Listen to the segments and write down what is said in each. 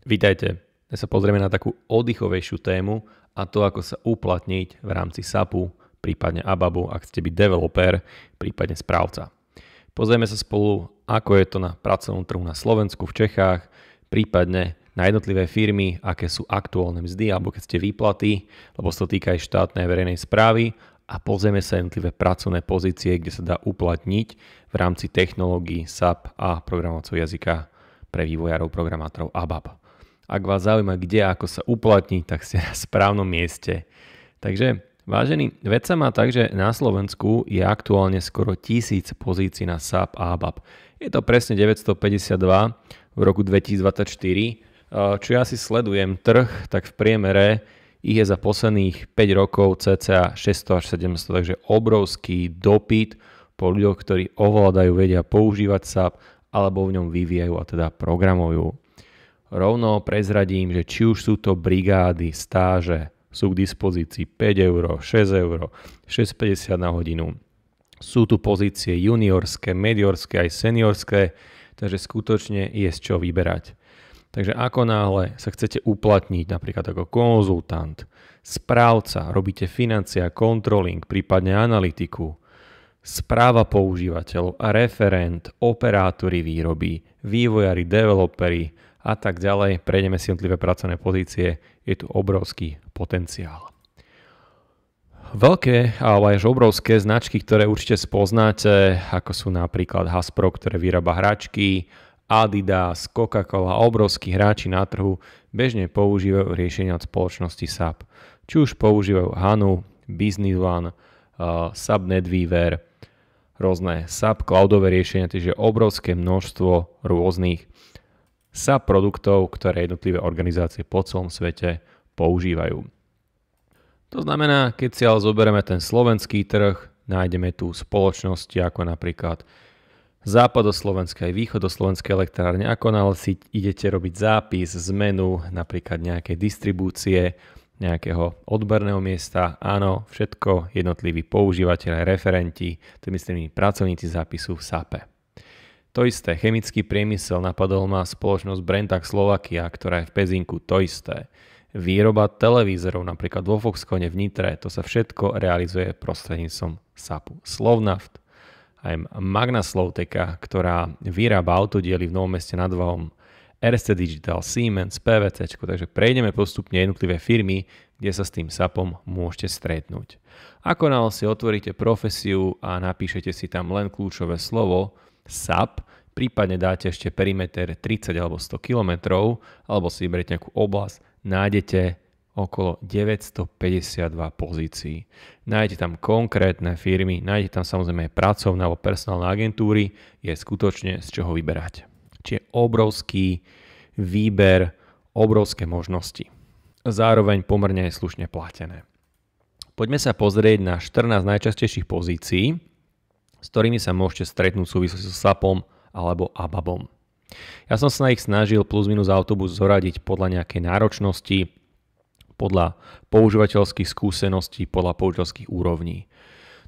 Vítajte. Dnes sa pozrieme na takú oddychovejšiu tému a to, ako sa uplatniť v rámci SAPu, prípadne ABABu, ak chcete byť developer, prípadne správca. Pozrieme sa spolu, ako je to na pracovnom trhu na Slovensku, v Čechách, prípadne na jednotlivé firmy, aké sú aktuálne mzdy alebo keď ste výplaty, lebo sa to týka aj štátnej verejnej správy a pozrieme sa jednotlivé pracovné pozície, kde sa dá uplatniť v rámci technológií SAP a programovacieho jazyka pre vývojárov, programátorov ABAP. Ak vás zaujíma, kde a ako sa uplatní, tak ste na správnom mieste. Takže Vážený, vec sa má tak, že na Slovensku je aktuálne skoro tisíc pozícií na SAP a ABAP. Je to presne 952 v roku 2024. Čo ja si sledujem trh, tak v priemere ich je za posledných 5 rokov cca 600 až 700, takže obrovský dopyt po ľuďoch, ktorí ovládajú, vedia používať SAP alebo v ňom vyvíjajú a teda programujú. Rovno prezradím, že či už sú to brigády, stáže, sú k dispozícii 5 eur, 6 eur, 6,50 na hodinu. Sú tu pozície juniorské, mediorské aj seniorské, takže skutočne je z čo vyberať. Takže ako náhle sa chcete uplatniť napríklad ako konzultant, správca, robíte financia, controlling, prípadne analytiku, správa používateľov a referent, operátory výroby, vývojári, developeri, a tak ďalej. Prejdeme si jednotlivé pracovné pozície, je tu obrovský potenciál. Veľké, ale aj obrovské značky, ktoré určite spoznáte, ako sú napríklad Hasbro, ktoré vyrába hračky, Adidas, Coca-Cola, obrovskí hráči na trhu, bežne používajú riešenia od spoločnosti SAP. Či už používajú Hanu, Business One, uh, SAP Netweaver, rôzne SAP cloudové riešenia, takže obrovské množstvo rôznych sa produktov, ktoré jednotlivé organizácie po celom svete používajú. To znamená, keď si ale zoberieme ten slovenský trh, nájdeme tu spoločnosti ako napríklad západoslovenské aj východoslovenské elektrárne, ako náhle si idete robiť zápis, zmenu napríklad nejakej distribúcie, nejakého odberného miesta. Áno, všetko jednotliví používateľe, referenti, to myslím pracovníci zápisu v SAPE. To isté, chemický priemysel napadol má spoločnosť Brentak Slovakia, ktorá je v Pezinku, to isté. Výroba televízorov napríklad vo Foxcone v Nitre, to sa všetko realizuje prostredníctvom SAPu Slovnaft. Aj Magna Slovteka, ktorá vyrába autodiely v Novom meste nad Váhom, RC Digital, Siemens, PVC, takže prejdeme postupne jednotlivé firmy, kde sa s tým SAPom môžete stretnúť. Ako si otvoríte profesiu a napíšete si tam len kľúčové slovo, SAP, prípadne dáte ešte perimeter 30 alebo 100 km, alebo si vyberiete nejakú oblasť, nájdete okolo 952 pozícií. Nájdete tam konkrétne firmy, nájdete tam samozrejme aj pracovné alebo personálne agentúry, je skutočne z čoho vyberať. Čiže obrovský výber, obrovské možnosti. Zároveň pomerne aj slušne platené. Poďme sa pozrieť na 14 najčastejších pozícií, s ktorými sa môžete stretnúť v súvislosti so SAPom alebo ABABom. Ja som sa na ich snažil plus minus autobus zoradiť podľa nejakej náročnosti, podľa používateľských skúseností, podľa používateľských úrovní.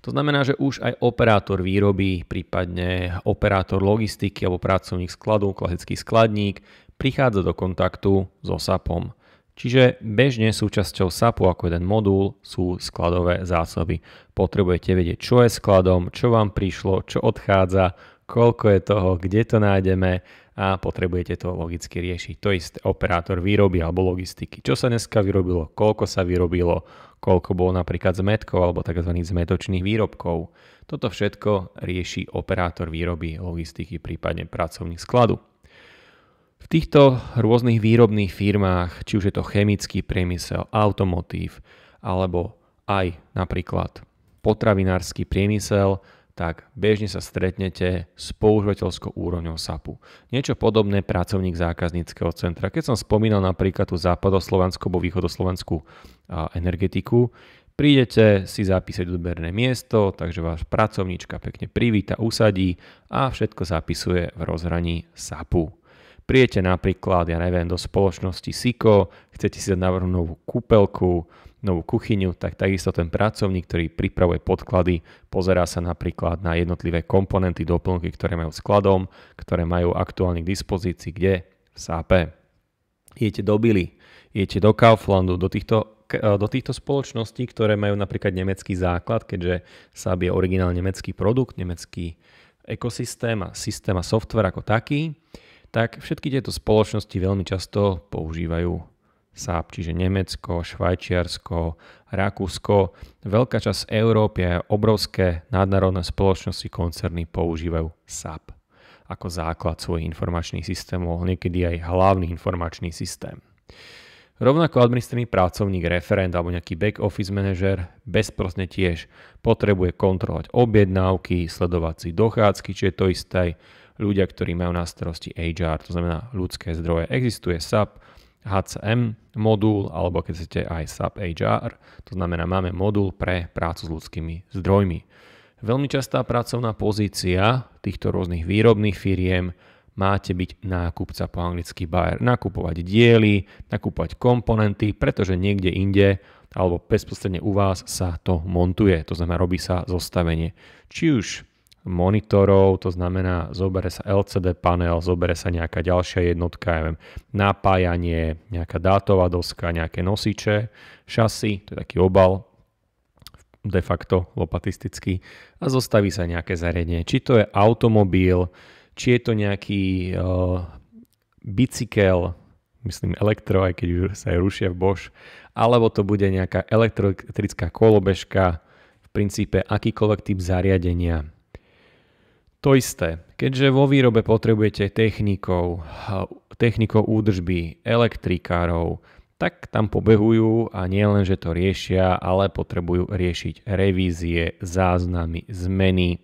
To znamená, že už aj operátor výroby, prípadne operátor logistiky alebo pracovník skladu, klasický skladník, prichádza do kontaktu so SAPom. Čiže bežne súčasťou SAPu ako jeden modul sú skladové zásoby. Potrebujete vedieť, čo je skladom, čo vám prišlo, čo odchádza, koľko je toho, kde to nájdeme a potrebujete to logicky riešiť. To isté operátor výroby alebo logistiky. Čo sa dneska vyrobilo, koľko sa vyrobilo, koľko bolo napríklad zmetkov alebo tzv. zmetočných výrobkov. Toto všetko rieši operátor výroby, logistiky, prípadne pracovných skladu. V týchto rôznych výrobných firmách, či už je to chemický priemysel, automotív, alebo aj napríklad potravinársky priemysel, tak bežne sa stretnete s používateľskou úrovňou SAPu. Niečo podobné pracovník zákazníckého centra. Keď som spomínal napríklad tú západoslovanskú alebo východoslovenskú energetiku, prídete si zapísať odberné miesto, takže váš pracovníčka pekne privíta, usadí a všetko zapisuje v rozhraní SAPu. Prijete napríklad, ja neviem, do spoločnosti SIKO, chcete si dať navrhnúť novú kúpelku, novú kuchyňu, tak takisto ten pracovník, ktorý pripravuje podklady, pozerá sa napríklad na jednotlivé komponenty, doplnky, ktoré majú skladom, ktoré majú aktuálne k dispozícii, kde? V SAP. Idete do Billy, idete do Kauflandu, do týchto e, do týchto spoločností, ktoré majú napríklad nemecký základ, keďže SAP je originál nemecký produkt, nemecký ekosystém a systém a software ako taký tak všetky tieto spoločnosti veľmi často používajú SAP, čiže Nemecko, Švajčiarsko, Rakúsko. Veľká časť Európy a obrovské nadnárodné spoločnosti koncerny používajú SAP ako základ svojich informačných systémov, niekedy aj hlavný informačný systém. Rovnako administratívny pracovník, referent alebo nejaký back office manager bezprostne tiež potrebuje kontrolovať objednávky, sledovať si dochádzky, je to isté ľudia, ktorí majú na starosti HR, to znamená ľudské zdroje. Existuje SAP, HCM modul, alebo keď chcete aj SAP HR, to znamená máme modul pre prácu s ľudskými zdrojmi. Veľmi častá pracovná pozícia týchto rôznych výrobných firiem máte byť nákupca po anglicky buyer, nakupovať diely, nakupovať komponenty, pretože niekde inde alebo bezprostredne u vás sa to montuje, to znamená robí sa zostavenie. Či už monitorov, to znamená, zobere sa LCD panel, zobere sa nejaká ďalšia jednotka, ja viem, napájanie, nejaká dátová doska, nejaké nosiče, šasy, to je taký obal, de facto lopatistický, a zostaví sa nejaké zariadenie. Či to je automobil, či je to nejaký uh, bicykel, myslím elektro, aj keď už sa aj rušia v Bosch, alebo to bude nejaká elektrická kolobežka, v princípe akýkoľvek typ zariadenia to isté, keďže vo výrobe potrebujete technikov, eh, technikov údržby, elektrikárov, tak tam pobehujú a nie len, že to riešia, ale potrebujú riešiť revízie, záznamy, zmeny,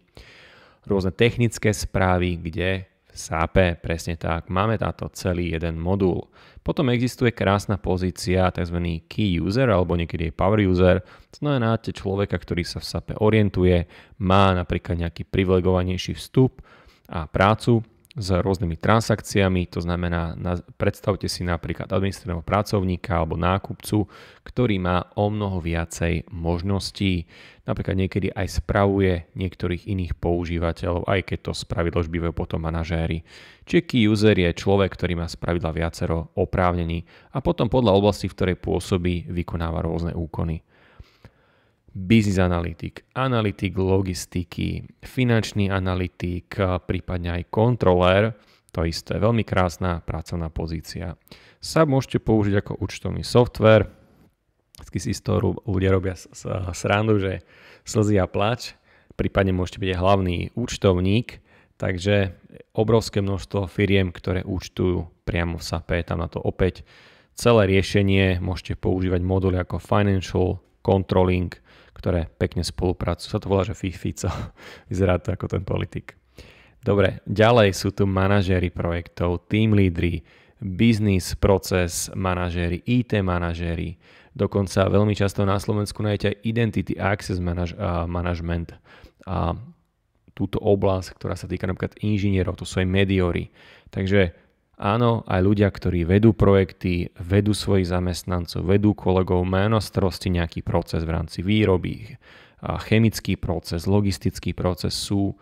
rôzne technické správy, kde SAP, presne tak. Máme táto celý jeden modul. Potom existuje krásna pozícia tzv. key user alebo niekedy je power user. To znamená te človeka, ktorý sa v SAP orientuje, má napríklad nejaký privilegovanejší vstup a prácu s rôznymi transakciami, to znamená, predstavte si napríklad administratívneho pracovníka alebo nákupcu, ktorý má o mnoho viacej možností, napríklad niekedy aj spravuje niektorých iných používateľov, aj keď to spravidlo bývajú potom manažéri. Čiže key user je človek, ktorý má spravidla viacero oprávnení a potom podľa oblasti, v ktorej pôsobí, vykonáva rôzne úkony business analytik, analytik logistiky, finančný analytik, prípadne aj kontroler, to isté, veľmi krásna pracovná pozícia. Sa môžete použiť ako účtovný software, vždy si z toho ľudia robia srandu, že slzy a plač, prípadne môžete byť aj hlavný účtovník, takže obrovské množstvo firiem, ktoré účtujú priamo v SAP, tam na to opäť celé riešenie môžete používať moduly ako Financial, Controlling, ktoré pekne spolupracujú. Sa to volá, že Fifico. Vyzerá to ako ten politik. Dobre, ďalej sú tu manažéri projektov, team lídry, biznis, proces manažéri, IT manažéri. Dokonca veľmi často na Slovensku nájdete aj Identity Access manage, uh, Management a túto oblasť, ktorá sa týka napríklad inžinierov, to sú aj mediory. Takže Áno, aj ľudia, ktorí vedú projekty, vedú svojich zamestnancov, vedú kolegov, majú na starosti nejaký proces v rámci výroby, chemický proces, logistický proces sú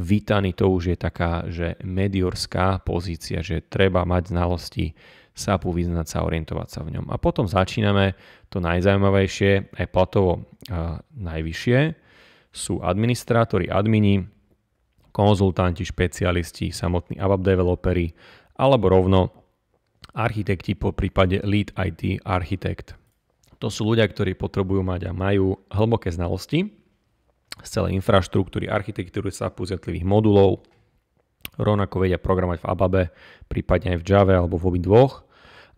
vítaní. To už je taká, že mediorská pozícia, že treba mať znalosti sa vyznať sa, orientovať sa v ňom. A potom začíname to najzaujímavejšie, aj platovo najvyššie, sú administrátori, admini, konzultanti, špecialisti, samotní ABAP developeri, alebo rovno architekti po prípade lead IT architekt. To sú ľudia, ktorí potrebujú mať a majú hlboké znalosti z celej infraštruktúry, architektúry sa z jednotlivých modulov, rovnako vedia programovať v ABABE, prípadne aj v Java alebo v dvoch,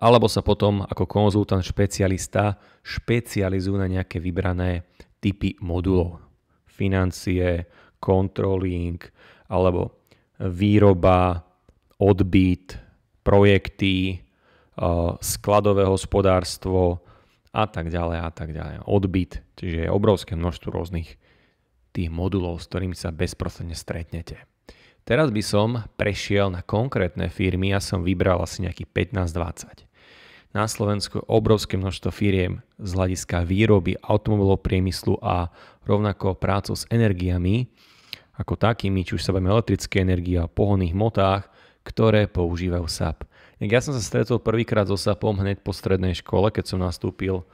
alebo sa potom ako konzultant špecialista špecializujú na nejaké vybrané typy modulov. Financie, controlling alebo výroba, odbyt, projekty, eh, skladové hospodárstvo a tak ďalej a tak ďalej. Odbyt, čiže je obrovské množstvo rôznych tých modulov, s ktorými sa bezprostredne stretnete. Teraz by som prešiel na konkrétne firmy, ja som vybral asi nejakých 15-20. Na Slovensku je obrovské množstvo firiem z hľadiska výroby automobilov priemyslu a rovnako prácu s energiami, ako takými, či už sa bavíme elektrické energie a pohonných motách, ktoré používajú SAP. Ja som sa stretol prvýkrát so SAPom hneď po strednej škole, keď som nastúpil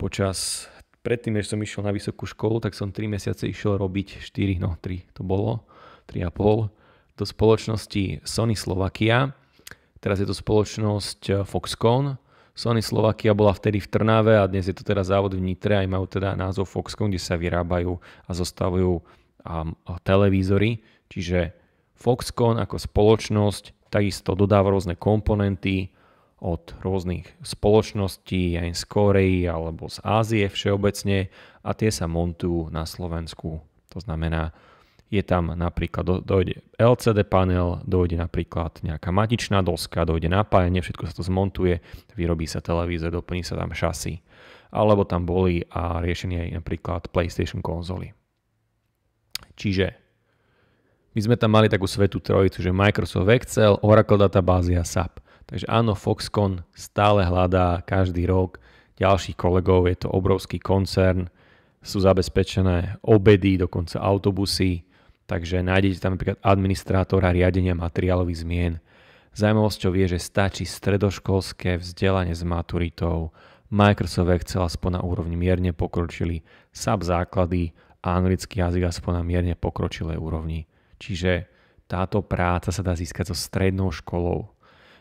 počas predtým, než som išiel na vysokú školu, tak som 3 mesiace išiel robiť 4, no 3 to bolo, 3,5 do spoločnosti Sony Slovakia. Teraz je to spoločnosť eh, Foxconn. Sony Slovakia bola vtedy v Trnave a dnes je to teda závod v Nitre a majú teda názov Foxconn, kde sa vyrábajú a zostavujú um, televízory. Čiže Foxconn ako spoločnosť takisto dodáva rôzne komponenty od rôznych spoločností aj z Korei alebo z Ázie všeobecne a tie sa montujú na Slovensku. To znamená, je tam napríklad, dojde LCD panel, dojde napríklad nejaká matičná doska, dojde napájanie, všetko sa to zmontuje, vyrobí sa televízor, doplní sa tam šasy. Alebo tam boli a riešenie aj napríklad PlayStation konzoly. Čiže my sme tam mali takú svetú trojicu, že Microsoft Excel, Oracle databázy a SAP. Takže áno, Foxconn stále hľadá každý rok ďalších kolegov, je to obrovský koncern, sú zabezpečené obedy, dokonca autobusy, takže nájdete tam napríklad administrátora riadenia materiálových zmien. Zajímavosťou je, že stačí stredoškolské vzdelanie s maturitou, Microsoft Excel aspoň na úrovni mierne pokročili, SAP základy a anglický jazyk aspoň na mierne pokročilé úrovni. Čiže táto práca sa dá získať so strednou školou.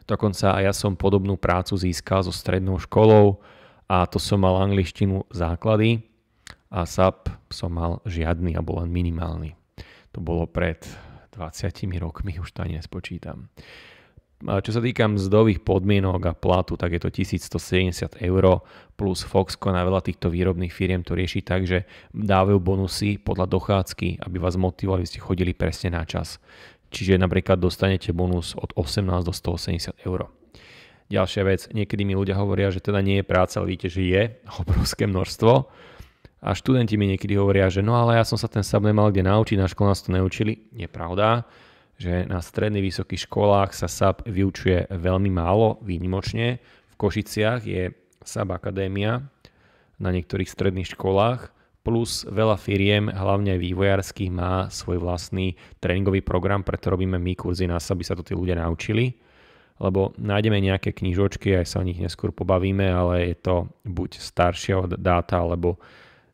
Dokonca aj ja som podobnú prácu získal so strednou školou a to som mal angličtinu základy a SAP som mal žiadny alebo len minimálny. To bolo pred 20 rokmi, už to ani nespočítam. Čo sa týka mzdových podmienok a platu, tak je to 1170 eur plus Foxconn a veľa týchto výrobných firiem to rieši tak, že dávajú bonusy podľa dochádzky, aby vás motivovali, aby ste chodili presne na čas. Čiže napríklad dostanete bonus od 18 do 180 eur. Ďalšia vec, niekedy mi ľudia hovoria, že teda nie je práca, ale víte, že je obrovské množstvo. A študenti mi niekedy hovoria, že no ale ja som sa ten sub nemal kde naučiť, na škole nás to neučili. Je pravda že na stredných vysokých školách sa SAP vyučuje veľmi málo, výnimočne. V Košiciach je SAP akadémia na niektorých stredných školách, plus veľa firiem, hlavne aj vývojarských, má svoj vlastný tréningový program, preto robíme my kurzy na SAP, aby sa to tí ľudia naučili lebo nájdeme nejaké knižočky, aj sa o nich neskôr pobavíme, ale je to buď staršia od dáta, alebo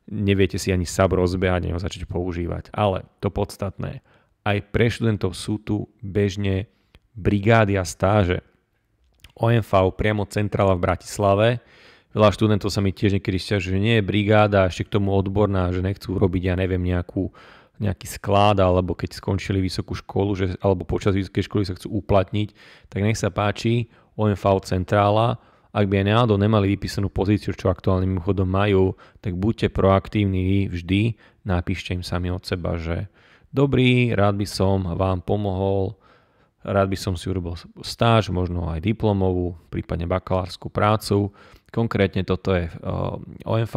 neviete si ani sub rozbehať, neho začať používať. Ale to podstatné, aj pre študentov sú tu bežne brigády a stáže. OMV priamo centrála v Bratislave. Veľa študentov sa mi tiež niekedy stiažuje, že nie je brigáda, ešte k tomu odborná, že nechcú robiť, ja neviem, nejakú, nejaký sklad, alebo keď skončili vysokú školu, že, alebo počas vysokej školy sa chcú uplatniť, tak nech sa páči, OMV centrála, ak by aj náhodou nemali vypísanú pozíciu, čo aktuálne mimochodom majú, tak buďte proaktívni vždy, napíšte im sami od seba, že dobrý, rád by som vám pomohol, rád by som si urobil stáž, možno aj diplomovú, prípadne bakalárskú prácu. Konkrétne toto je eh, OMV,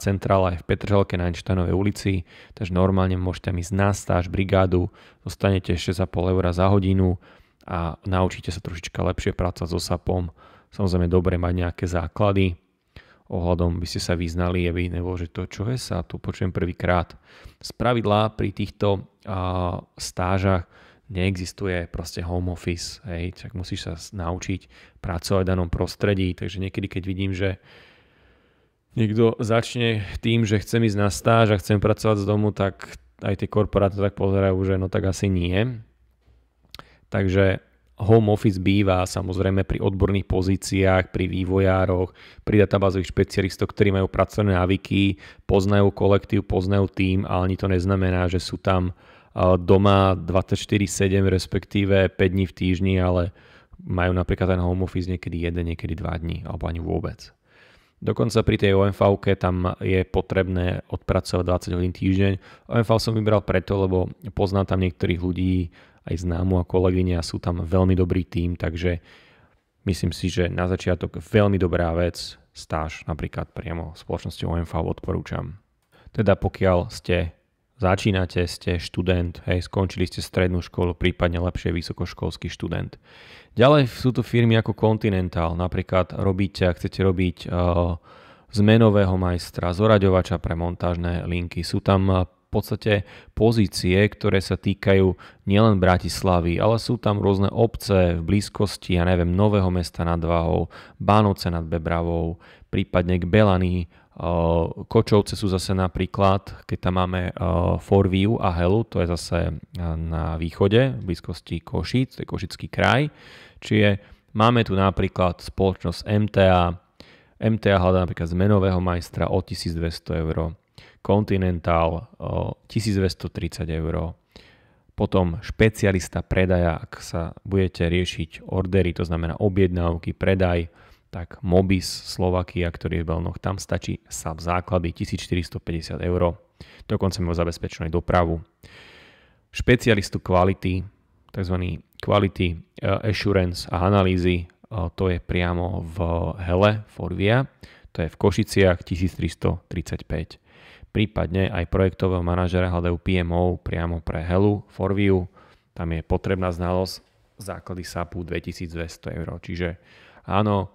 centrála je v Petržalke na Einsteinovej ulici, takže normálne môžete ísť na stáž, brigádu, dostanete 6,5 eur za hodinu a naučíte sa trošička lepšie pracovať so SAPom. Samozrejme dobre mať nejaké základy, ohľadom by ste sa vyznali, aby nebolo, že to čo je sa, tu počujem prvýkrát. Z pravidla pri týchto uh, stážach neexistuje proste home office, hej, tak musíš sa naučiť pracovať v danom prostredí, takže niekedy keď vidím, že niekto začne tým, že chcem ísť na stáž a chcem pracovať z domu, tak aj tie korporáty tak pozerajú, že no tak asi nie. Takže Home office býva samozrejme pri odborných pozíciách, pri vývojároch, pri databázových špecialistoch, ktorí majú pracovné návyky, poznajú kolektív, poznajú tým, ale ani to neznamená, že sú tam doma 24-7, respektíve 5 dní v týždni, ale majú napríklad ten home office niekedy 1, niekedy 2 dní, alebo ani vôbec. Dokonca pri tej omv tam je potrebné odpracovať 20 hodín týždeň. OMV som vybral preto, lebo poznám tam niektorých ľudí, aj známu a kolegyne a sú tam veľmi dobrý tým, takže myslím si, že na začiatok veľmi dobrá vec, stáž napríklad priamo spoločnosti OMV odporúčam. Teda pokiaľ ste začínate, ste študent, hej, skončili ste strednú školu, prípadne lepšie vysokoškolský študent. Ďalej sú tu firmy ako Continental, napríklad robíte, ak chcete robiť uh, zmenového majstra, zoraďovača pre montážne linky. Sú tam eh, podstate pozície, ktoré sa týkajú nielen Bratislavy, ale sú tam rôzne obce v blízkosti, ja neviem, Nového mesta nad Váhou, Bánovce nad Bebravou, prípadne k Belany, e, Kočovce sú zase napríklad, keď tam máme e, Forviu a Helu, to je zase e, na východe, v blízkosti Košic, to je Košický kraj. Čiže máme tu napríklad spoločnosť MTA, MTA hľadá napríklad zmenového majstra o 1200 eur, Continental 1230 eur. Potom špecialista predaja, ak sa budete riešiť ordery, to znamená objednávky, predaj, tak Mobis Slovakia, ktorý je v Belnoch, tam stačí sa v základy 1450 eur. Dokonca mimo zabezpečenú dopravu. Špecialistu kvality, tzv. quality e, assurance a analýzy, e, to je priamo v Hele, Forvia, to je v Košiciach 1335 prípadne aj projektového manažera hľadajú PMO priamo pre Helu, Forview, tam je potrebná znalosť základy SAPu 2200 eur. Čiže áno,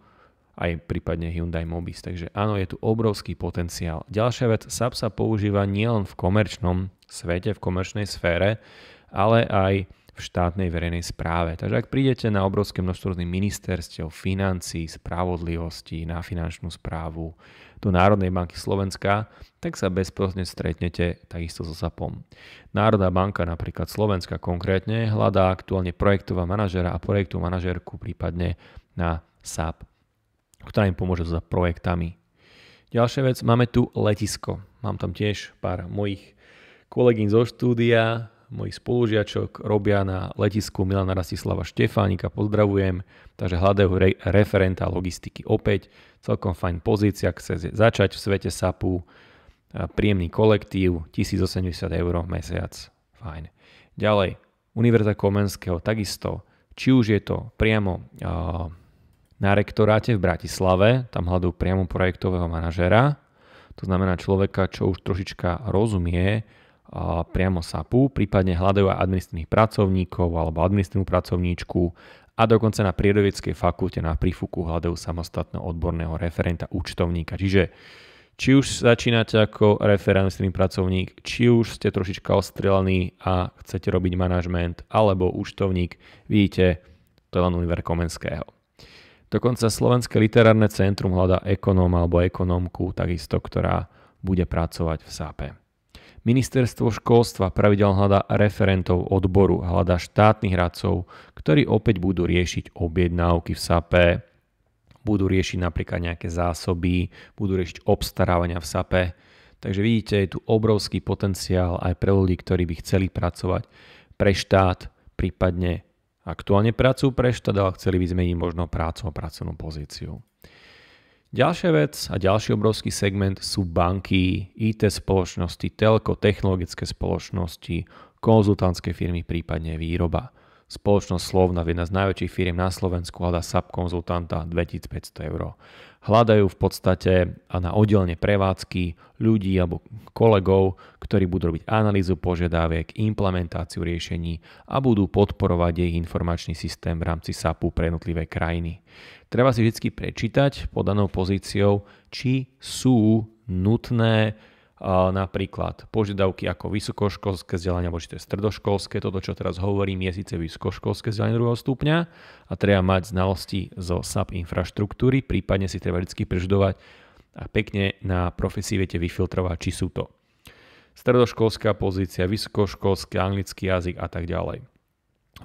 aj prípadne Hyundai Mobis. Takže áno, je tu obrovský potenciál. Ďalšia vec, SAP sa používa nielen v komerčnom svete, v komerčnej sfére, ale aj v štátnej verejnej správe. Takže ak prídete na obrovské množstvo rôznych ministerstiev, financí, spravodlivosti, na finančnú správu, do Národnej banky Slovenska, tak sa bezprostne stretnete takisto so SAPom. Národná banka napríklad Slovenska konkrétne hľadá aktuálne projektová manažera a projektovú manažerku prípadne na SAP, ktorá im pomôže za projektami. Ďalšia vec, máme tu letisko. Mám tam tiež pár mojich kolegyň zo štúdia, mojich spolužiačok robia na letisku Milana Rastislava Štefánika, pozdravujem, takže hľadajú re- referenta logistiky opäť, celkom fajn pozícia, chce začať v svete SAPu, príjemný kolektív, 1080 eur mesiac, fajn. Ďalej, Univerzita Komenského, takisto, či už je to priamo uh, na rektoráte v Bratislave, tam hľadajú priamo projektového manažera, to znamená človeka, čo už trošička rozumie priamo SAPu, prípadne hľadajú aj administratívnych pracovníkov alebo administratívnu pracovníčku a dokonca na prírodovedskej fakulte na prífuku hľadajú samostatného odborného referenta účtovníka. Čiže či už začínate ako referentný pracovník, či už ste trošička ostrelaní a chcete robiť manažment alebo účtovník, vidíte, to je len univer Komenského. Dokonca Slovenské literárne centrum hľadá ekonóm alebo ekonómku, takisto, ktorá bude pracovať v SAPE. Ministerstvo školstva pravidel hľada referentov odboru, hľada štátnych radcov, ktorí opäť budú riešiť objednávky v SAPE, budú riešiť napríklad nejaké zásoby, budú riešiť obstarávania v SAPE. Takže vidíte, je tu obrovský potenciál aj pre ľudí, ktorí by chceli pracovať pre štát, prípadne aktuálne pracujú pre štát, ale chceli by zmeniť možno prácu a pracovnú pozíciu. Ďalšia vec a ďalší obrovský segment sú banky, IT spoločnosti, telko, technologické spoločnosti, konzultantské firmy, prípadne výroba. Spoločnosť Slovna, jedna z najväčších firiem na Slovensku, hľadá SAP konzultanta 2500 eur. Hľadajú v podstate na oddelenie prevádzky ľudí alebo kolegov, ktorí budú robiť analýzu požiadaviek, implementáciu riešení a budú podporovať ich informačný systém v rámci SAPu pre jednotlivé krajiny. Treba si vždy prečítať podanou pozíciou, či sú nutné napríklad požiadavky ako vysokoškolské vzdelanie, alebo či to je stredoškolské, toto čo teraz hovorím je síce vysokoškolské vzdelanie druhého stupňa a treba mať znalosti zo SAP infraštruktúry, prípadne si treba vždy prežudovať a pekne na profesii viete vyfiltrovať, či sú to stredoškolská pozícia, vysokoškolský, anglický jazyk a tak ďalej.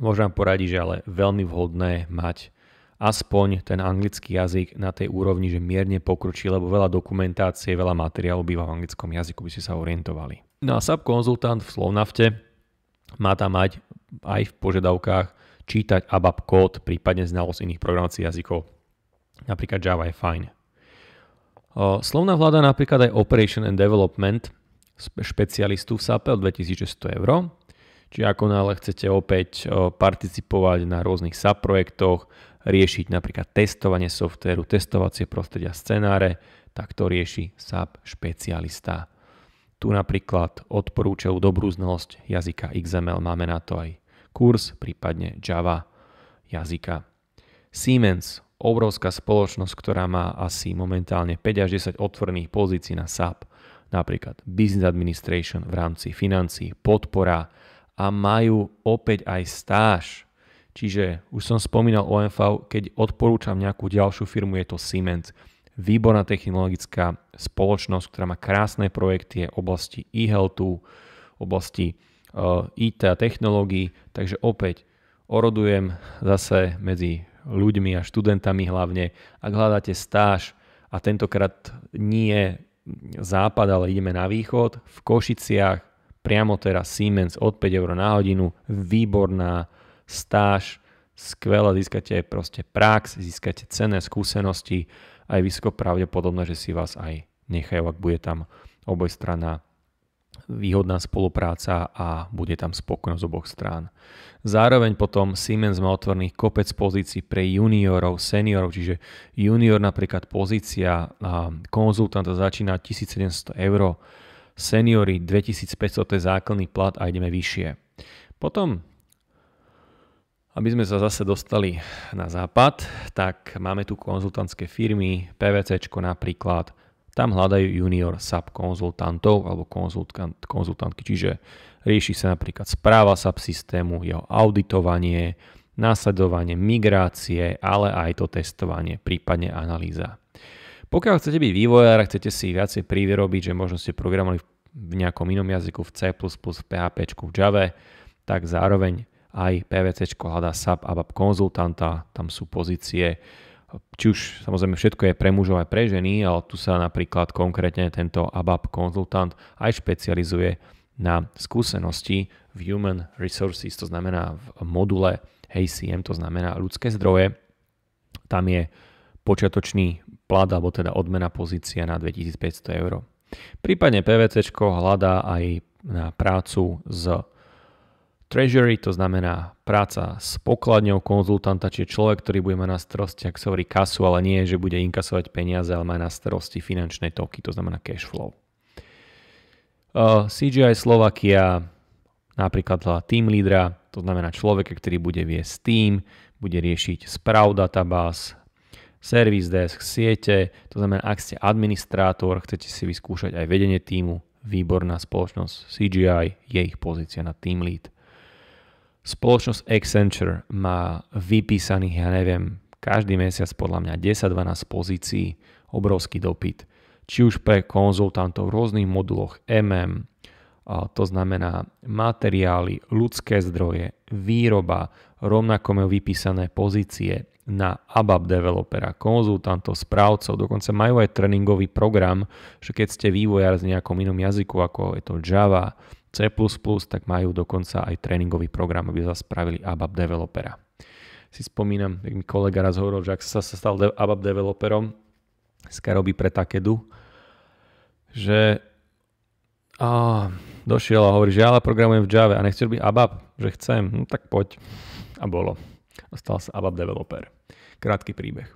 Môžem vám poradiť, že ale veľmi vhodné mať aspoň ten anglický jazyk na tej úrovni, že mierne pokročí, lebo veľa dokumentácie, veľa materiálu býva v anglickom jazyku, by ste sa orientovali. No a SAP konzultant v Slovnafte má tam mať aj v požiadavkách čítať ABAP kód, prípadne znalosť iných programovacích jazykov. Napríklad Java je fajn. Slovná vláda napríklad aj Operation and Development špecialistu v SAP od 2600 eur. Čiže ako náhle chcete opäť participovať na rôznych SAP projektoch, riešiť napríklad testovanie softvéru, testovacie prostredia, scenáre, tak to rieši SAP špecialista. Tu napríklad odporúčajú dobrú znalosť jazyka XML, máme na to aj kurz, prípadne Java jazyka. Siemens, obrovská spoločnosť, ktorá má asi momentálne 5 až 10 otvorených pozícií na SAP, napríklad Business Administration v rámci financií, podpora a majú opäť aj stáž Čiže už som spomínal OMV, keď odporúčam nejakú ďalšiu firmu, je to Siemens. Výborná technologická spoločnosť, ktorá má krásne projekty v oblasti e-healthu, oblasti IT eh, a technológií, takže opäť orodujem zase medzi ľuďmi a študentami hlavne. Ak hľadáte stáž a tentokrát nie západ, ale ideme na východ, v Košiciach priamo teraz Siemens od 5 eur na hodinu, výborná stáž, skvelé, získate proste prax, získate cenné skúsenosti a je vysoko pravdepodobné, že si vás aj nechajú, ak bude tam oboj strana výhodná spolupráca a bude tam spokojnosť oboch strán. Zároveň potom Siemens má otvorených kopec pozícií pre juniorov, seniorov, čiže junior napríklad pozícia konzultanta začína 1700 eur, seniory 2500, to je základný plat a ideme vyššie. Potom aby sme sa zase dostali na západ, tak máme tu konzultantské firmy, PVC napríklad, tam hľadajú junior SAP konzultantov alebo konzultant, konzultantky, čiže rieši sa napríklad správa SAP systému, jeho auditovanie, následovanie migrácie, ale aj to testovanie, prípadne analýza. Pokiaľ chcete byť vývojár a chcete si viacej privyrobiť, že možno ste programovali v nejakom inom jazyku, v C++, v PHP, v Java, tak zároveň aj PVC hľadá SAP a BAP konzultanta, tam sú pozície, či už samozrejme všetko je pre mužov aj pre ženy, ale tu sa napríklad konkrétne tento ABAP konzultant aj špecializuje na skúsenosti v Human Resources, to znamená v module HCM, to znamená ľudské zdroje. Tam je počiatočný plat, alebo teda odmena pozícia na 2500 eur. Prípadne PVC hľadá aj na prácu s Treasury, to znamená práca s pokladňou konzultanta, čiže človek, ktorý bude mať na starosti, ak sa hovorí kasu, ale nie, že bude inkasovať peniaze, ale má na starosti finančné toky, to znamená cash flow. Uh, CGI Slovakia, napríklad team leadera, to znamená človeka, ktorý bude viesť tým, bude riešiť správ databáz, service desk, siete, to znamená, ak ste administrátor, chcete si vyskúšať aj vedenie týmu, výborná spoločnosť CGI je ich pozícia na team lead. Spoločnosť Accenture má vypísaných, ja neviem, každý mesiac podľa mňa 10-12 pozícií, obrovský dopyt. Či už pre konzultantov v rôznych moduloch MM, to znamená materiály, ľudské zdroje, výroba, rovnako majú vypísané pozície na ABAP developera, konzultantov, správcov, dokonca majú aj tréningový program, že keď ste vývojár z nejakom inom jazyku, ako je to Java, C++, tak majú dokonca aj tréningový program, aby sa spravili ABAP developera. Si spomínam, jak mi kolega raz hovoril, že ak sa stal ABAP developerom, dneska robí pre Takedu, že a, došiel a hovorí, že ja ale programujem v Java a nechci robiť ABAP, že chcem, no tak poď. A bolo. A stal sa ABAP developer. Krátky príbeh.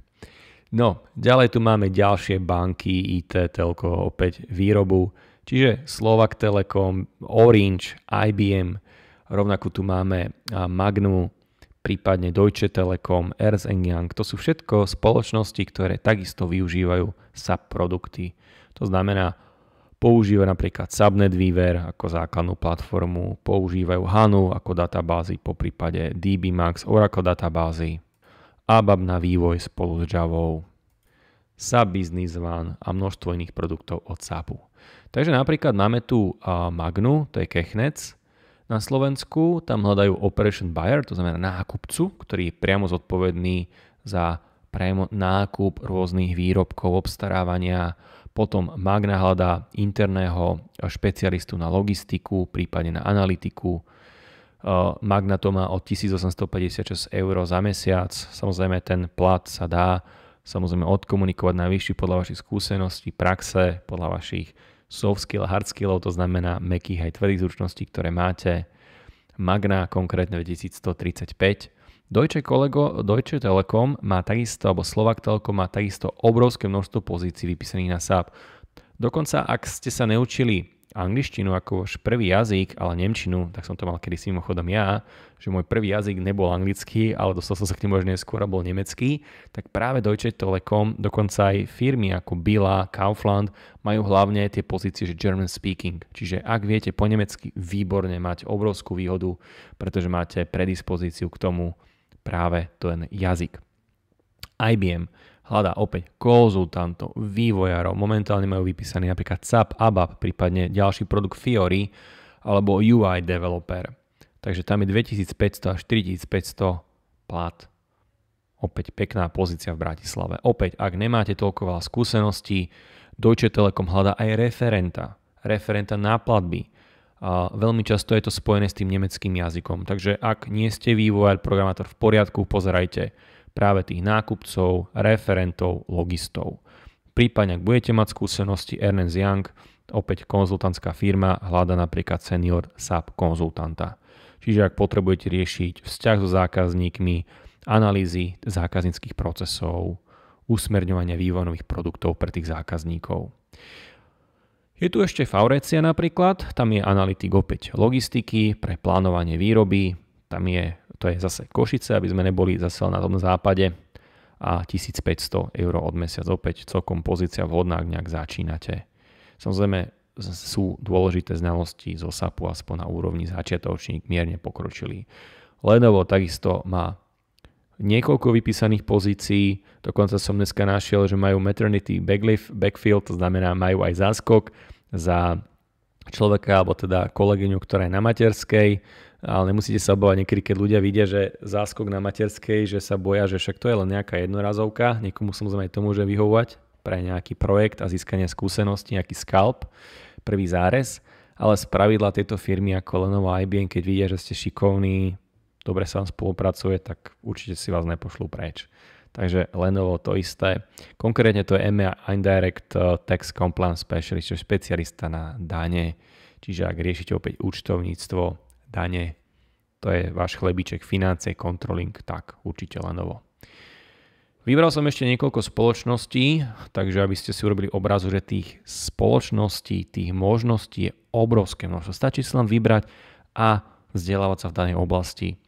No, ďalej tu máme ďalšie banky, IT, telko, opäť výrobu Čiže Slovak Telekom, Orange, IBM, rovnako tu máme Magnu, prípadne Deutsche Telekom, Ernst Young. To sú všetko spoločnosti, ktoré takisto využívajú SAP produkty. To znamená, používajú napríklad Subnet Weaver ako základnú platformu, používajú HANU ako databázy, po prípade DBMax, Oracle databázy, ABAP na vývoj spolu s Javou, SAP Business One a množstvo iných produktov od SAPu. Takže napríklad máme tu Magnu, to je Kechnec na Slovensku, tam hľadajú operation buyer, to znamená nákupcu, ktorý je priamo zodpovedný za priamo nákup rôznych výrobkov, obstarávania, potom Magna hľadá interného špecialistu na logistiku, prípadne na analytiku. Magna to má od 1856 eur za mesiac. Samozrejme ten plat sa dá samozrejme odkomunikovať najvyšší podľa vašich skúseností, praxe, podľa vašich soft skill a hard skillov, to znamená mekých aj tvrdých zručností, ktoré máte. Magna konkrétne 2135. Deutsche, kolego, Deutsche Telekom má takisto, alebo Slovak Telekom má takisto obrovské množstvo pozícií vypísaných na SAP. Dokonca, ak ste sa neučili angličtinu ako už prvý jazyk, ale nemčinu, tak som to mal kedy mimochodom ja, že môj prvý jazyk nebol anglický, ale dostal som sa k nemu až neskôr a bol nemecký, tak práve Deutsche Telekom, dokonca aj firmy ako Bila, Kaufland majú hlavne tie pozície, že German speaking. Čiže ak viete po nemecky, výborne mať obrovskú výhodu, pretože máte predispozíciu k tomu práve ten jazyk. IBM hľadá opäť konzultantov, vývojárov, momentálne majú vypísaný napríklad SAP, ABAP, prípadne ďalší produkt Fiori alebo UI developer. Takže tam je 2500 až 4500 plat. Opäť pekná pozícia v Bratislave. Opäť, ak nemáte toľko veľa skúseností, Deutsche Telekom hľadá aj referenta. Referenta na platby. A veľmi často je to spojené s tým nemeckým jazykom. Takže ak nie ste vývojár, programátor v poriadku, pozerajte práve tých nákupcov, referentov, logistov. Prípadne, ak budete mať skúsenosti Ernest Young, opäť konzultantská firma hľada napríklad senior SAP konzultanta. Čiže ak potrebujete riešiť vzťah so zákazníkmi, analýzy zákazníckých procesov, usmerňovanie vývojových produktov pre tých zákazníkov. Je tu ešte Faurecia napríklad, tam je analytik opäť logistiky pre plánovanie výroby, tam je, to je zase Košice, aby sme neboli zase na tom západe a 1500 eur od mesiac. Opäť celkom pozícia vhodná, ak nejak začínate. Samozrejme sú dôležité znalosti zo SAPu aspoň na úrovni začiatočník mierne pokročili. Lenovo takisto má niekoľko vypísaných pozícií, dokonca som dneska našiel, že majú maternity backlift, backfield, to znamená majú aj záskok za človeka alebo teda kolegyňu, ktorá je na materskej, ale nemusíte sa obávať niekedy, keď ľudia vidia, že záskok na materskej, že sa boja, že však to je len nejaká jednorazovka, niekomu samozrejme to môže vyhovovať pre nejaký projekt a získanie skúsenosti, nejaký skalp, prvý zárez, ale z pravidla tejto firmy ako Lenovo a IBM, keď vidia, že ste šikovní, dobre sa vám spolupracuje, tak určite si vás nepošlú preč takže Lenovo to isté. Konkrétne to je EMEA Indirect eh, Tax Compliance Specialist, čo je špecialista na dane, čiže ak riešite opäť účtovníctvo, dane, to je váš chlebiček, financie, controlling, tak určite Lenovo. Vybral som ešte niekoľko spoločností, takže aby ste si urobili obrazu, že tých spoločností, tých možností je obrovské množstvo. Stačí si len vybrať a vzdelávať sa v danej oblasti.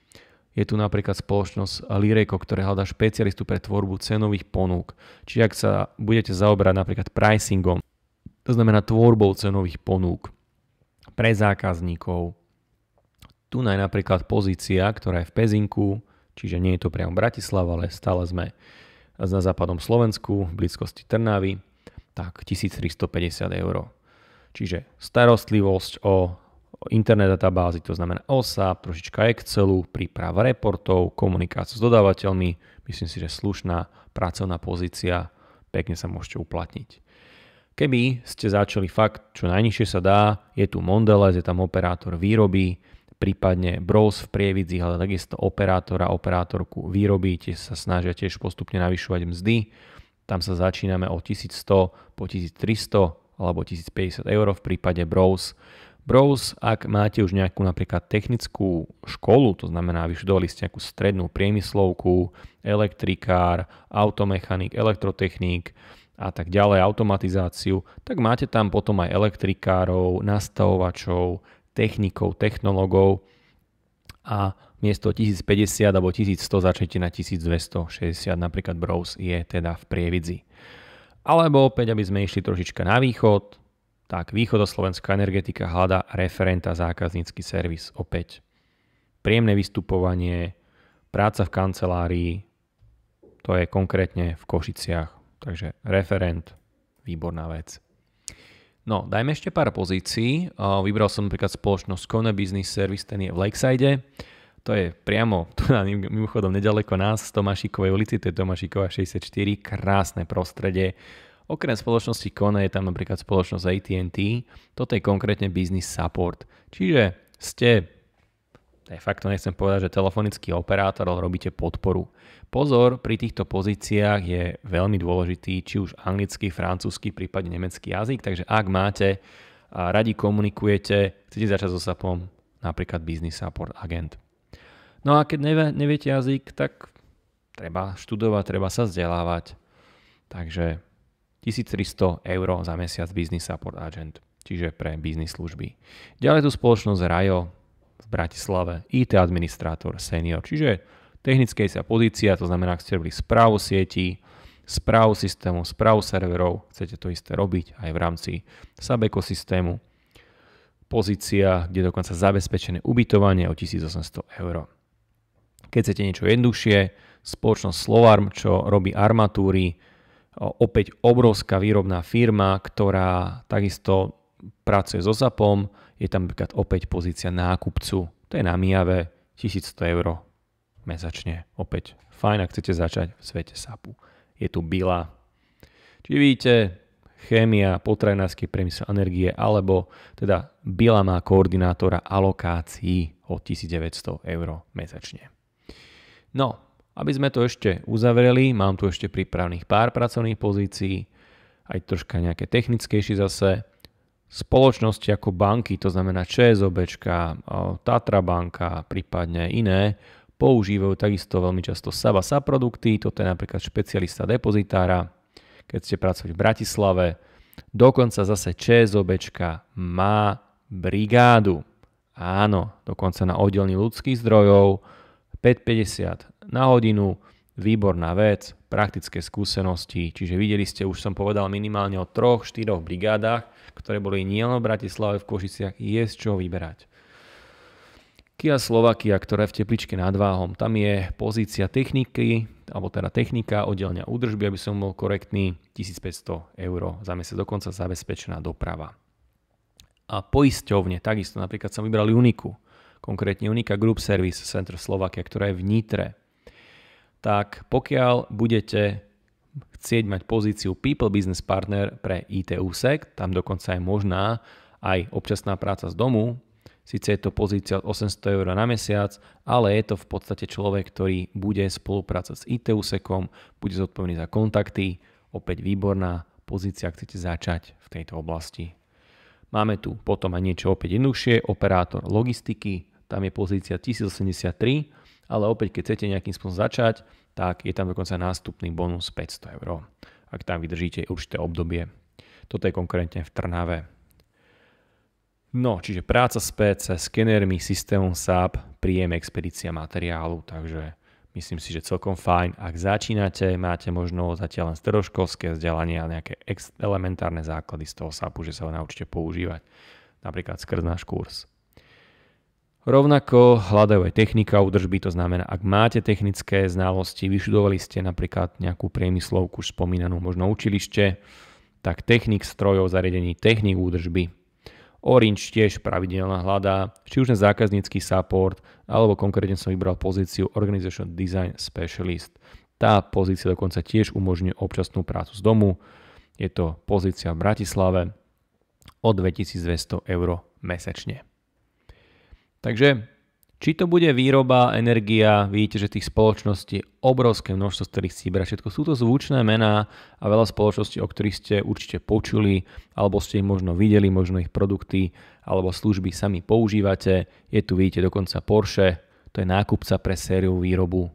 Je tu napríklad spoločnosť Lireko, ktorá hľadá špecialistu pre tvorbu cenových ponúk. Čiže ak sa budete zaoberať napríklad pricingom, to znamená tvorbou cenových ponúk pre zákazníkov. Tu je napríklad pozícia, ktorá je v Pezinku, čiže nie je to priamo Bratislava, ale stále sme na západnom Slovensku, v blízkosti Trnavy, tak 1350 eur. Čiže starostlivosť o interné databázy, to znamená OSA, trošička Excelu, príprava reportov, komunikácia s dodávateľmi, myslím si, že slušná pracovná pozícia, pekne sa môžete uplatniť. Keby ste začali fakt čo najnižšie sa dá, je tu Mondelez, je tam operátor výroby, prípadne Bros v Prievidzi, ale takisto operátora, operátorku výroby, tiež sa snažia tiež postupne navyšovať mzdy. Tam sa začíname od 1100 po 1300 alebo 1050 eur v prípade Bros Browse, ak máte už nejakú napríklad technickú školu, to znamená vyštudovali ste nejakú strednú priemyslovku, elektrikár, automechanik, elektrotechnik a tak ďalej, automatizáciu, tak máte tam potom aj elektrikárov, nastavovačov, technikov, technologov a miesto 1050 alebo 1100 začnete na 1260, napríklad Browse je teda v Prievidzi. Alebo opäť, aby sme išli trošička na východ, tak, východoslovenská energetika hľada referenta zákaznícky servis opäť. Príjemné vystupovanie, práca v kancelárii, to je konkrétne v Košiciach. Takže referent, výborná vec. No, dajme ešte pár pozícií. Vybral som napríklad spoločnosť Kone Business Service, ten je v Lakeside. To je priamo, tu na mimochodom nedaleko nás, z Tomášikovej ulici, to je Tomášikova 64, krásne prostredie Okrem spoločnosti Kone je tam napríklad spoločnosť AT&T, toto je konkrétne business support. Čiže ste, de facto nechcem povedať, že telefonický operátor, ale robíte podporu. Pozor, pri týchto pozíciách je veľmi dôležitý či už anglický, francúzsky, prípadne nemecký jazyk, takže ak máte a radi komunikujete, chcete začať so SAPom, napríklad business support agent. No a keď nevie, neviete jazyk, tak treba študovať, treba sa vzdelávať. Takže 1300 eur za mesiac Business Support Agent, čiže pre biznis služby. Ďalej tu spoločnosť Rajo v Bratislave, IT administrátor senior, čiže technické sa pozícia, to znamená, ak ste robili správu sieti, správu systému, správu serverov, chcete to isté robiť aj v rámci SAP ekosystému, pozícia, kde je dokonca zabezpečené ubytovanie o 1800 eur. Keď chcete niečo jednoduchšie, spoločnosť Slovarm, čo robí armatúry, opäť obrovská výrobná firma, ktorá takisto pracuje so SAPom, je tam napríklad opäť pozícia nákupcu. To je na Miave 1100 eur mesačne. Opäť fajn, ak chcete začať v svete SAPu. Je tu Bila. Čiže vidíte, chémia, potravinársky priemysel energie, alebo teda Bila má koordinátora alokácií o 1900 eur mesačne. No, aby sme to ešte uzavreli, mám tu ešte pripravných pár pracovných pozícií, aj troška nejaké technickejšie zase. Spoločnosti ako banky, to znamená ČSOB, Tatra banka, prípadne iné, používajú takisto veľmi často SAVA SA produkty, toto je napríklad špecialista depozitára, keď ste pracovať v Bratislave. Dokonca zase ČSOB má brigádu. Áno, dokonca na oddelení ľudských zdrojov 550 na hodinu, výborná vec, praktické skúsenosti, čiže videli ste, už som povedal minimálne o troch, štyroch brigádach, ktoré boli nielen v Bratislave, v Košiciach, je z čoho vyberať. Kia Slovakia, ktorá je v tepličke nad váhom, tam je pozícia techniky, alebo teda technika, oddelenia údržby, aby som bol korektný, 1500 eur za mesiac, dokonca zabezpečená doprava. A poisťovne, takisto napríklad som vybral Uniku, konkrétne Unika Group Service Center Slovakia, ktorá je v Nitre, tak pokiaľ budete chcieť mať pozíciu People Business Partner pre IT úsek, tam dokonca je možná aj občasná práca z domu, Sice je to pozícia od 800 eur na mesiac, ale je to v podstate človek, ktorý bude spolupracovať s ITUSekom, bude zodpovedný za kontakty, opäť výborná pozícia, ak chcete začať v tejto oblasti. Máme tu potom aj niečo opäť jednoduchšie, operátor logistiky, tam je pozícia 1083, ale opäť keď chcete nejakým spôsobom začať, tak je tam dokonca nástupný bonus 500 eur, ak tam vydržíte určité obdobie. Toto je konkrétne v Trnave. No, čiže práca s PC, skenermi, systémom SAP, príjem, expedícia materiálu, takže myslím si, že celkom fajn. Ak začínate, máte možno zatiaľ len stredoškolské vzdelanie a nejaké elementárne základy z toho SAPu, že sa ho naučite používať, napríklad skrz náš kurz. Rovnako hľadajú aj technika údržby, to znamená, ak máte technické znalosti, vyšudovali ste napríklad nejakú priemyslovku už spomínanú, možno učilište, tak technik strojov zariadení, technik údržby. Orange tiež pravidelná hľadá, či už na zákaznícky support, alebo konkrétne som vybral pozíciu Organization Design Specialist. Tá pozícia dokonca tiež umožňuje občasnú prácu z domu. Je to pozícia v Bratislave o 2200 eur mesačne. Takže či to bude výroba, energia, vidíte, že tých spoločností je obrovské množstvo, z ktorých si vybrať všetko. Sú to zvučné mená a veľa spoločností, o ktorých ste určite počuli, alebo ste ich možno videli, možno ich produkty alebo služby sami používate. Je tu, vidíte, dokonca Porsche, to je nákupca pre sériu výrobu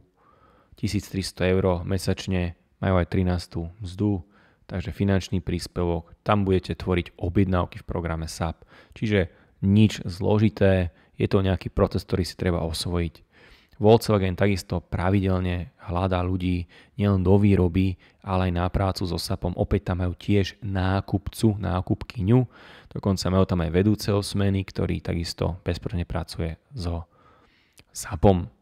1300 eur mesačne, majú aj 13. mzdu, takže finančný príspevok, tam budete tvoriť objednávky v programe SAP. Čiže nič zložité, je to nejaký proces, ktorý si treba osvojiť. Volkswagen takisto pravidelne hľadá ľudí nielen do výroby, ale aj na prácu so SAPom. Opäť tam majú tiež nákupcu, nákupkyňu. Dokonca majú tam aj vedúceho smeny, ktorý takisto bezprvne pracuje so SAPom.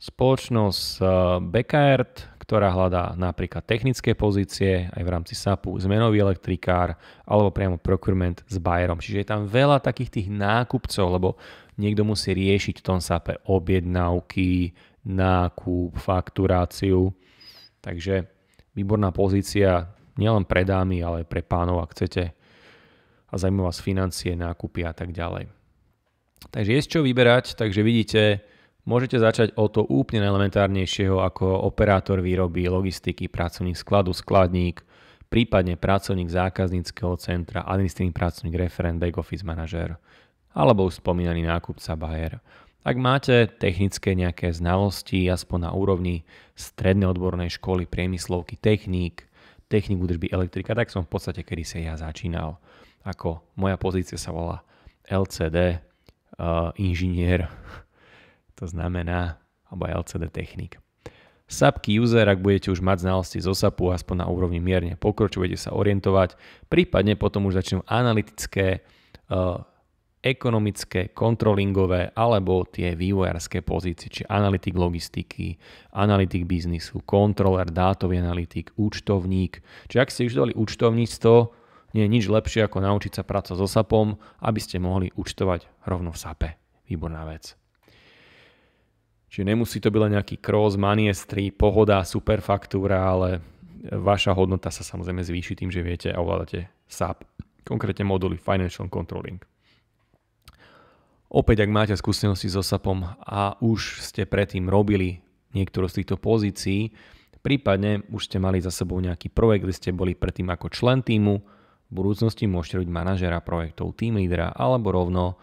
Spoločnosť eh, Beckert, ktorá hľadá napríklad technické pozície aj v rámci SAPu, zmenový elektrikár alebo priamo procurement s Bayerom. Čiže je tam veľa takých tých nákupcov, lebo niekto musí riešiť v tom SAPe objednávky, nákup, fakturáciu. Takže výborná pozícia nielen pre dámy, ale pre pánov, ak chcete. A zaujíma vás financie, nákupy a tak ďalej. Takže je z čo vyberať, takže vidíte, môžete začať o to úplne elementárnejšieho ako operátor výroby, logistiky, pracovník skladu, skladník, prípadne pracovník zákazníckého centra, administratívny pracovník, referent, back office manažer alebo už spomínaný nákupca Bayer. Ak máte technické nejaké znalosti, aspoň na úrovni strednej odbornej školy, priemyslovky, techník, technik údržby elektrika, tak som v podstate kedy sa ja začínal. Ako moja pozícia sa volá LCD uh, eh, inžinier, to znamená, alebo LCD technik. Sapky user, ak budete už mať znalosti zo SAPu aspoň na úrovni mierne pokročujete sa orientovať, prípadne potom už začnú analytické uh, ekonomické, kontrolingové alebo tie vývojárske pozície, či analytik logistiky, analytik biznisu, kontroler, dátový analytik, účtovník. Či ak ste už dali účtovníctvo, nie je nič lepšie ako naučiť sa práca so SAPom, aby ste mohli účtovať rovno v SAPe. Výborná vec. Čiže nemusí to byť len nejaký cross, maniestri, pohoda, superfaktúra, ale vaša hodnota sa samozrejme zvýši tým, že viete a ovládate SAP, konkrétne moduly Financial Controlling. Opäť, ak máte skúsenosti so SAPom a už ste predtým robili niektorú z týchto pozícií, prípadne už ste mali za sebou nejaký projekt, kde ste boli predtým ako člen týmu, v budúcnosti môžete robiť manažera projektov, team leadera alebo rovno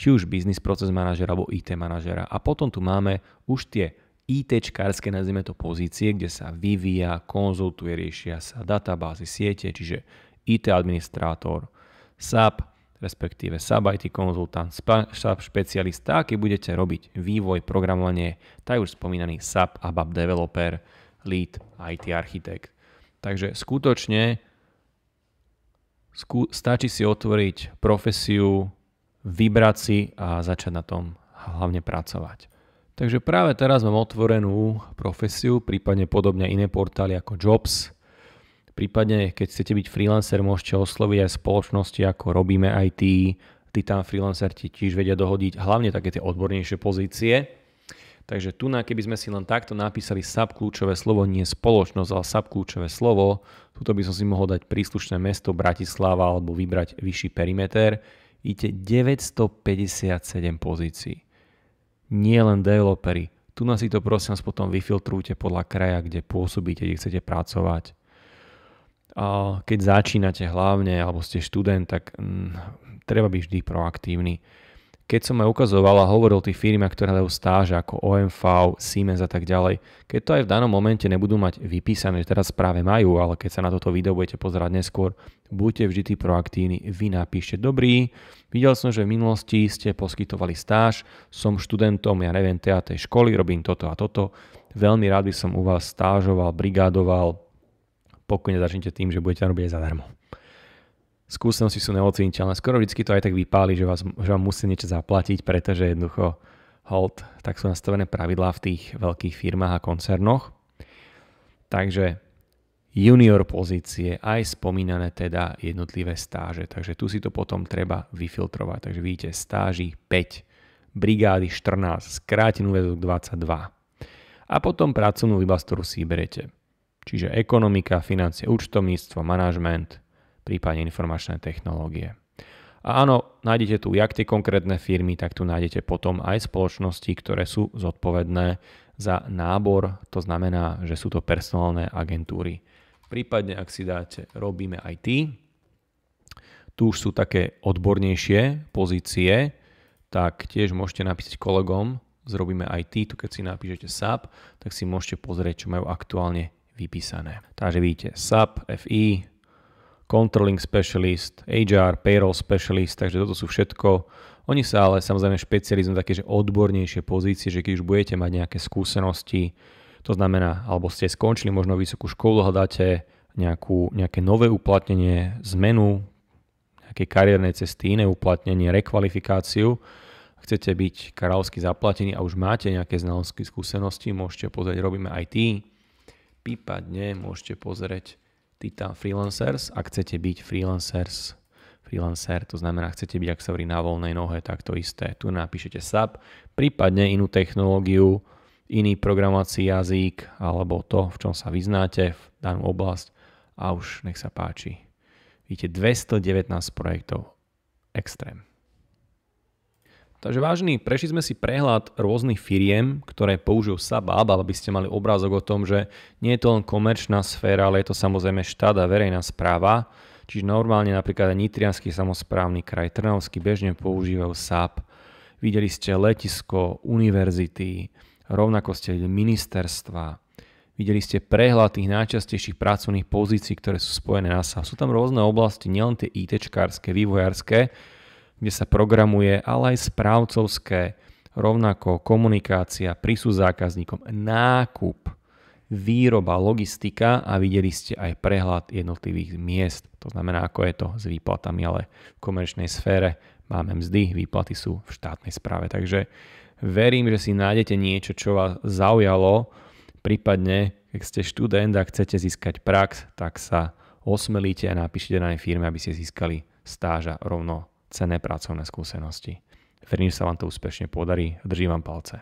či už business proces manažera alebo IT manažera. A potom tu máme už tie it čkárske, nazvime to pozície, kde sa vyvíja, konzultuje, riešia sa databázy, siete, čiže IT administrátor, SAP, respektíve sub IT konzultant, sub špecialista, aký budete robiť vývoj, programovanie, tak už spomínaný sub ABAP developer, lead IT architekt. Takže skutočne skú, stačí si otvoriť profesiu, vybrať si a začať na tom hlavne pracovať. Takže práve teraz mám otvorenú profesiu, prípadne podobne iné portály ako Jobs, Prípadne, keď chcete byť freelancer, môžete osloviť aj spoločnosti, ako robíme IT, tí tam freelancer ti tiež vedia dohodiť hlavne také tie odbornejšie pozície. Takže tu, keby sme si len takto napísali subkľúčové kľúčové slovo, nie spoločnosť, ale subkľúčové kľúčové slovo, tuto by som si mohol dať príslušné mesto Bratislava alebo vybrať vyšší perimeter, ide 957 pozícií. Nie len developery. Tu si to prosím potom vyfiltrujte podľa kraja, kde pôsobíte, kde chcete pracovať keď začínate hlavne, alebo ste študent, tak mm, treba byť vždy proaktívny. Keď som aj ukazoval a hovoril o tých firmách, ktoré hľadajú stáže ako OMV, Siemens a tak ďalej, keď to aj v danom momente nebudú mať vypísané, že teraz práve majú, ale keď sa na toto video budete pozerať neskôr, buďte vždy tí proaktívni. Vy napíšte, dobrý, videl som, že v minulosti ste poskytovali stáž, som študentom, ja neviem, tej školy, robím toto a toto, veľmi rád by som u vás stážoval, brigádoval, pokojne začnite tým, že budete robiť aj zadarmo. Skúsenosti sú neoceniteľné. Skoro vždy to aj tak vypáli, že, vás, že vám musí niečo zaplatiť, pretože jednoducho hold, tak sú nastavené pravidlá v tých veľkých firmách a koncernoch. Takže junior pozície, aj spomínané teda jednotlivé stáže. Takže tu si to potom treba vyfiltrovať. Takže vidíte, stáži 5, brigády 14, skrátenú väzok 22. A potom pracovnú iba, ktorú si berete čiže ekonomika, financie, účtovníctvo, manažment, prípadne informačné technológie. A áno, nájdete tu jak tie konkrétne firmy, tak tu nájdete potom aj spoločnosti, ktoré sú zodpovedné za nábor, to znamená, že sú to personálne agentúry. Prípadne, ak si dáte Robíme aj ty, tu už sú také odbornejšie pozície, tak tiež môžete napísať kolegom, zrobíme aj ty, tu keď si napíšete SAP, tak si môžete pozrieť, čo majú aktuálne vypísané. Takže vidíte SAP, FI, Controlling Specialist, HR, Payroll Specialist, takže toto sú všetko. Oni sa ale samozrejme špecializujú na také že odbornejšie pozície, že keď už budete mať nejaké skúsenosti, to znamená, alebo ste skončili možno vysokú školu, hľadáte nejakú, nejaké nové uplatnenie, zmenu nejaké kariérne cesty, iné uplatnenie, rekvalifikáciu, chcete byť kráľovsky zaplatení a už máte nejaké znalosti, skúsenosti, môžete pozrieť, robíme IT, Prípadne môžete pozrieť Titan Freelancers, ak chcete byť freelancers, freelancer, to znamená, chcete byť ak sa vrí na voľnej nohe, tak to isté. Tu napíšete SAP, prípadne inú technológiu, iný programovací jazyk alebo to, v čom sa vyznáte v danú oblasť a už nech sa páči. Vidíte, 219 projektov. Extrém. Takže vážení, prešli sme si prehľad rôznych firiem, ktoré použijú SAP ABAP, aby ste mali obrázok o tom, že nie je to len komerčná sféra, ale je to samozrejme štát a verejná správa. Čiže normálne napríklad Nitrianský samozprávny kraj, Trnavský bežne používajú SAP. Videli ste letisko, univerzity, rovnako ste videli ministerstva, videli ste prehľad tých najčastejších pracovných pozícií, ktoré sú spojené na SAP. Sú tam rôzne oblasti, nielen tie IT-čkárske, vývojárske, kde sa programuje, ale aj správcovské, rovnako komunikácia, prísu zákazníkom, nákup, výroba, logistika a videli ste aj prehľad jednotlivých miest. To znamená, ako je to s výplatami, ale v komerčnej sfére máme mzdy, výplaty sú v štátnej správe. Takže verím, že si nájdete niečo, čo vás zaujalo, prípadne ak ste študent a chcete získať prax, tak sa osmelíte a napíšite na firme, aby ste získali stáža rovno cené pracovné skúsenosti. Verím, že sa vám to úspešne podarí držím vám palce.